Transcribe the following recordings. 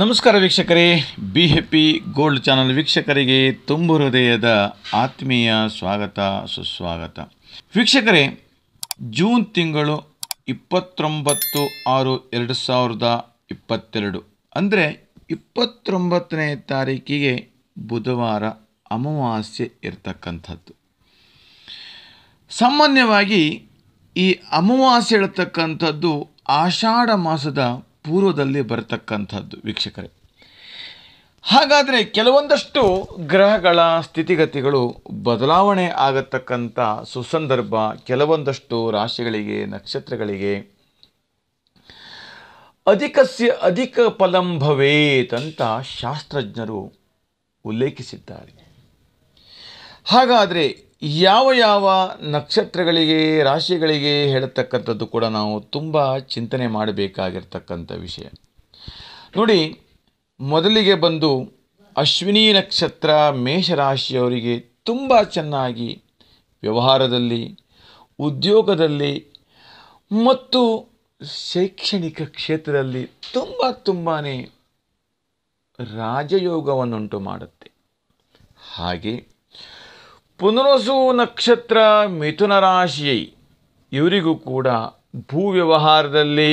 ನಮಸ್ಕಾರ ವೀಕ್ಷಕರೇ B ಹೆಪ್ಪಿ gold channel ವೀಕ್ಷಕರಿಗೆ ತುಂಬು ಹೃದಯದ ಆತ್ಮೀಯ ಸ್ವಾಗತ ಸುಸ್ವಾಗತ ವೀಕ್ಷಕರೇ ಜೂನ್ ತಿಂಗಳು ಇಪ್ಪತ್ತೊಂಬತ್ತು ಆರು ಎರಡು ಸಾವಿರದ ಇಪ್ಪತ್ತೆರಡು ಅಂದರೆ ಇಪ್ಪತ್ತೊಂಬತ್ತನೇ ತಾರೀಕಿಗೆ ಬುಧವಾರ ಅಮಾವಾಸ್ಯೆ ಇರತಕ್ಕಂಥದ್ದು ಸಾಮಾನ್ಯವಾಗಿ ಈ ಅಮಾವಾಸ್ಯೆ ಇರತಕ್ಕಂಥದ್ದು ಆಷಾಢ ಮಾಸದ ಪೂರ್ವದಲ್ಲಿ ಬರತಕ್ಕಂಥದ್ದು ವೀಕ್ಷಕರೇ ಹಾಗಾದರೆ ಕೆಲವೊಂದಷ್ಟು ಗ್ರಹಗಳ ಸ್ಥಿತಿಗತಿಗಳು ಬದಲಾವಣೆ ಆಗತಕ್ಕಂಥ ಸುಸಂದರ್ಭ ಕೆಲವೊಂದಷ್ಟು ರಾಶಿಗಳಿಗೆ ನಕ್ಷತ್ರಗಳಿಗೆ ಅಧಿಕಸ್ಯ ಅಧಿಕ ಫಲಂ ಭವೇತ್ ಅಂತ ಶಾಸ್ತ್ರಜ್ಞರು ಉಲ್ಲೇಖಿಸಿದ್ದಾರೆ ಹಾಗಾದರೆ ಯಾವ ಯಾವ ನಕ್ಷತ್ರಗಳಿಗೆ ರಾಶಿಗಳಿಗೆ ಹೇಳತಕ್ಕಂಥದ್ದು ಕೂಡ ನಾವು ತುಂಬ ಚಿಂತನೆ ಮಾಡಬೇಕಾಗಿರ್ತಕ್ಕಂಥ ವಿಷಯ ನೋಡಿ ಮೊದಲಿಗೆ ಬಂದು ಅಶ್ವಿನಿ ನಕ್ಷತ್ರ ಮೇಷರಾಶಿಯವರಿಗೆ ತುಂಬ ಚೆನ್ನಾಗಿ ವ್ಯವಹಾರದಲ್ಲಿ ಉದ್ಯೋಗದಲ್ಲಿ ಮತ್ತು ಶೈಕ್ಷಣಿಕ ಕ್ಷೇತ್ರದಲ್ಲಿ ತುಂಬ ತುಂಬಾ ರಾಜಯೋಗವನ್ನುಂಟು ಮಾಡುತ್ತೆ ಹಾಗೆ ಪುನರಸು ನಕ್ಷತ್ರ ಮಿಥುನ ರಾಶಿ ಇವರಿಗೂ ಕೂಡ ಭೂ ವ್ಯವಹಾರದಲ್ಲಿ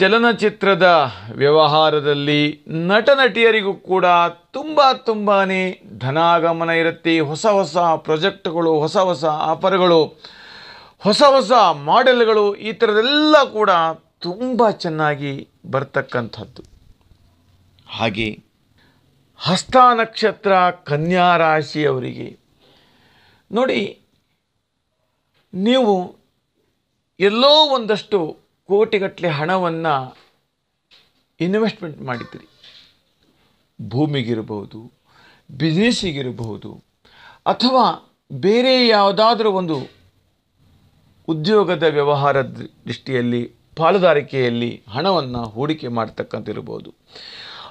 ಚಲನಚಿತ್ರದ ವ್ಯವಹಾರದಲ್ಲಿ ನಟ ನಟಿಯರಿಗೂ ಕೂಡ ತುಂಬ ತುಂಬಾ ಧನಾಗಮನ ಇರುತ್ತೆ ಹೊಸ ಹೊಸ ಪ್ರೊಜೆಕ್ಟ್ಗಳು ಹೊಸ ಹೊಸ ಆಫರ್ಗಳು ಹೊಸ ಹೊಸ ಮಾಡೆಲ್ಗಳು ಈ ಥರದೆಲ್ಲ ಕೂಡ ತುಂಬ ಚೆನ್ನಾಗಿ ಬರ್ತಕ್ಕಂಥದ್ದು ಹಾಗೆ ಹಸ್ತ ನಕ್ಷತ್ರ ಕನ್ಯಾ ರಾಶಿಯವರಿಗೆ ನೋಡಿ ನೀವು ಎಲ್ಲೋ ಒಂದಷ್ಟು ಕೋಟಿಗಟ್ಟಲೆ ಹಣವನ್ನು ಇನ್ವೆಸ್ಟ್ಮೆಂಟ್ ಮಾಡಿದ್ದೀರಿ ಭೂಮಿಗಿರಬಹುದು ಬಿಸ್ನೆಸ್ಸಿಗಿರಬಹುದು ಅಥವಾ ಬೇರೆ ಯಾವುದಾದ್ರೂ ಒಂದು ಉದ್ಯೋಗದ ವ್ಯವಹಾರ ದೃಷ್ಟಿಯಲ್ಲಿ ಪಾಲುದಾರಿಕೆಯಲ್ಲಿ ಹಣವನ್ನು ಹೂಡಿಕೆ ಮಾಡ್ತಕ್ಕಂಥಿರ್ಬೋದು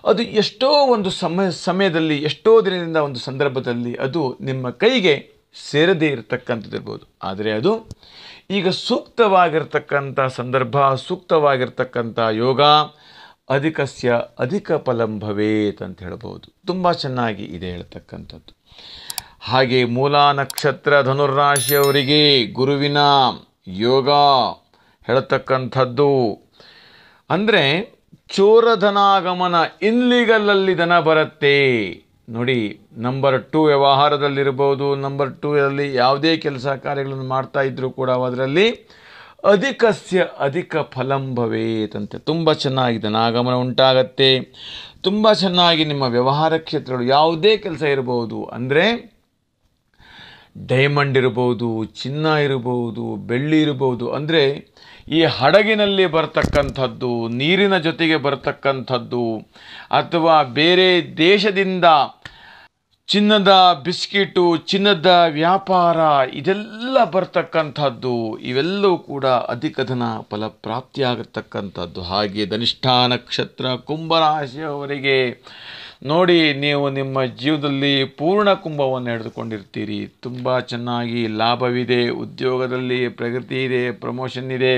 ಅದು ಎಷ್ಟೋ ಒಂದು ಸಮಯ ಸಮಯದಲ್ಲಿ ಎಷ್ಟೋ ದಿನದಿಂದ ಒಂದು ಸಂದರ್ಭದಲ್ಲಿ ಅದು ನಿಮ್ಮ ಕೈಗೆ ಸೇರದೇ ಇರ್ಬೋದು ಆದರೆ ಅದು ಈಗ ಸೂಕ್ತವಾಗಿರ್ತಕ್ಕಂಥ ಸಂದರ್ಭ ಸೂಕ್ತವಾಗಿರ್ತಕ್ಕಂಥ ಯೋಗ ಅಧಿಕಸ್ಯ ಅಧಿಕ ಫಲಂ ಭವೇತ್ ಅಂತ ಹೇಳ್ಬೋದು ತುಂಬ ಚೆನ್ನಾಗಿ ಇದೆ ಹೇಳ್ತಕ್ಕಂಥದ್ದು ಹಾಗೆ ಮೂಲ ನಕ್ಷತ್ರ ರಾಶಿಯವರಿಗೆ ಗುರುವಿನ ಯೋಗ ಹೇಳತಕ್ಕಂಥದ್ದು ಅಂದರೆ ಚೋರಧನಾಗಮನ ಇನ್ಲೀಗಲಲ್ಲಿ ದನ ಬರುತ್ತೆ ನೋಡಿ ನಂಬರ್ ಟು ವ್ಯವಹಾರದಲ್ಲಿರ್ಬೋದು ನಂಬರ್ ಟೂ ಅಲ್ಲಿ ಯಾವುದೇ ಕೆಲಸ ಕಾರ್ಯಗಳನ್ನು ಮಾಡ್ತಾ ಇದ್ದರೂ ಕೂಡ ಅದರಲ್ಲಿ ಅಧಿಕಸ್ಯ ಅಧಿಕ ಫಲಂ ಭವೇತಂತೆ ತುಂಬ ಚೆನ್ನಾಗಿ ಧನಾಗಮನ ಉಂಟಾಗತ್ತೆ ತುಂಬ ಚೆನ್ನಾಗಿ ನಿಮ್ಮ ವ್ಯವಹಾರ ಕ್ಷೇತ್ರಗಳು ಯಾವುದೇ ಕೆಲಸ ಇರಬಹುದು ಅಂದರೆ ಡೈಮಂಡ್ ಇರ್ಬೋದು ಚಿನ್ನ ಇರ್ಬೋದು ಬೆಳ್ಳಿ ಇರ್ಬೋದು ಅಂದರೆ ಈ ಹಡಗಿನಲ್ಲಿ ಬರ್ತಕ್ಕಂಥದ್ದು ನೀರಿನ ಜೊತೆಗೆ ಬರ್ತಕ್ಕಂಥದ್ದು ಅಥವಾ ಬೇರೆ ದೇಶದಿಂದ ಚಿನ್ನದ ಬಿಸ್ಕಿಟು ಚಿನ್ನದ ವ್ಯಾಪಾರ ಇದೆಲ್ಲ ಬರ್ತಕ್ಕಂಥದ್ದು ಇವೆಲ್ಲವೂ ಕೂಡ ಅಧಿಕ ಧನ ಫಲಪ್ರಾಪ್ತಿಯಾಗತಕ್ಕಂಥದ್ದು ಹಾಗೆ ಧನಿಷ್ಠಾ ನಕ್ಷತ್ರ ಕುಂಭರಾಶಿಯವರಿಗೆ ನೋಡಿ ನೀವು ನಿಮ್ಮ ಜೀವದಲ್ಲಿ ಪೂರ್ಣ ಕುಂಭವನ್ನು ಹಿಡಿದುಕೊಂಡಿರ್ತೀರಿ ತುಂಬ ಚೆನ್ನಾಗಿ ಲಾಭವಿದೆ ಉದ್ಯೋಗದಲ್ಲಿ ಪ್ರಗತಿ ಇದೆ ಪ್ರಮೋಷನ್ ಇದೆ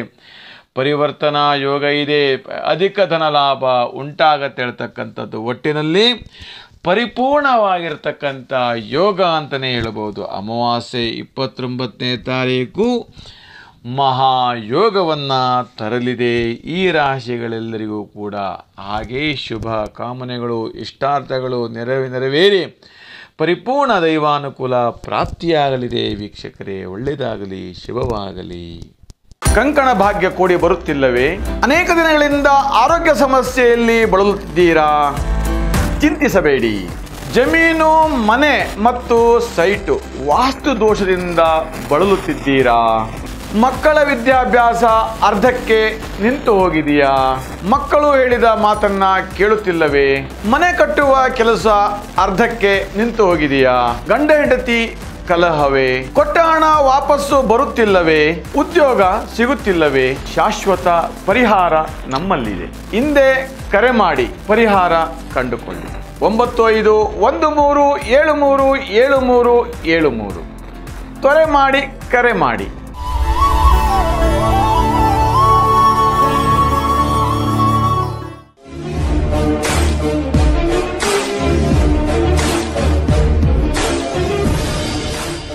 ಪರಿವರ್ತನಾ ಯೋಗ ಇದೆ ಅಧಿಕ ಧನ ಲಾಭ ಉಂಟಾಗತ್ತೆ ಹೇಳ್ತಕ್ಕಂಥದ್ದು ಒಟ್ಟಿನಲ್ಲಿ ಪರಿಪೂರ್ಣವಾಗಿರ್ತಕ್ಕಂಥ ಯೋಗ ಅಂತಲೇ ಹೇಳ್ಬೋದು ಅಮಾವಾಸ್ಯೆ ಇಪ್ಪತ್ತೊಂಬತ್ತನೇ ತಾರೀಕು ಮಹಾಯೋಗವನ್ನು ತರಲಿದೆ ಈ ರಾಶಿಗಳೆಲ್ಲರಿಗೂ ಕೂಡ ಹಾಗೇ ಶುಭ ಕಾಮನೆಗಳು ಇಷ್ಟಾರ್ಥಗಳು ನೆರವೇ ನೆರವೇರಿ ಪರಿಪೂರ್ಣ ದೈವಾನುಕೂಲ ಪ್ರಾಪ್ತಿಯಾಗಲಿದೆ ವೀಕ್ಷಕರೇ ಒಳ್ಳೆಯದಾಗಲಿ ಶುಭವಾಗಲಿ ಕಂಕಣ ಭಾಗ್ಯ ಕೂಡಿ ಬರುತ್ತಿಲ್ಲವೇ ಅನೇಕ ದಿನಗಳಿಂದ ಆರೋಗ್ಯ ಸಮಸ್ಯೆಯಲ್ಲಿ ಬಳಲುತ್ತಿದ್ದೀರಾ ಚಿಂತಿಸಬೇಡಿ ಜಮೀನು ಮನೆ ಮತ್ತು ಸೈಟು ವಾಸ್ತು ದೋಷದಿಂದ ಬಳಲುತ್ತಿದ್ದೀರಾ ಮಕ್ಕಳ ವಿದ್ಯಾಭ್ಯಾಸ ಅರ್ಧಕ್ಕೆ ನಿಂತು ಹೋಗಿದೆಯಾ ಮಕ್ಕಳು ಹೇಳಿದ ಮಾತನ್ನ ಕೇಳುತ್ತಿಲ್ಲವೇ ಮನೆ ಕಟ್ಟುವ ಕೆಲಸ ಅರ್ಧಕ್ಕೆ ನಿಂತು ಹೋಗಿದೆಯಾ ಗಂಡ ಹೆಂಡತಿ ಕಲಹವೇ ಕೊಟ್ಟ ಹಣ ವಾಪಸ್ಸು ಬರುತ್ತಿಲ್ಲವೇ ಉದ್ಯೋಗ ಸಿಗುತ್ತಿಲ್ಲವೇ ಶಾಶ್ವತ ಪರಿಹಾರ ನಮ್ಮಲ್ಲಿದೆ ಹಿಂದೆ ಕರೆ ಮಾಡಿ ಪರಿಹಾರ ಕಂಡುಕೊಳ್ಳಿ ಒಂಬತ್ತು ಐದು ಒಂದು ಮೂರು ಏಳು ಮೂರು ಏಳು ಮೂರು ಏಳು ಮೂರು ತ್ವರೆ ಮಾಡಿ ಕರೆ ಮಾಡಿ